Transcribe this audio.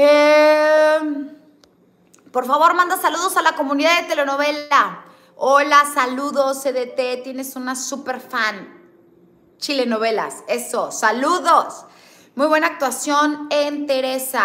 Em, por favor, manda saludos a la comunidad de telenovela. Hola, saludos, CDT, tienes una super fan. Chilenovelas, eso, saludos. Muy buena actuación en Teresa.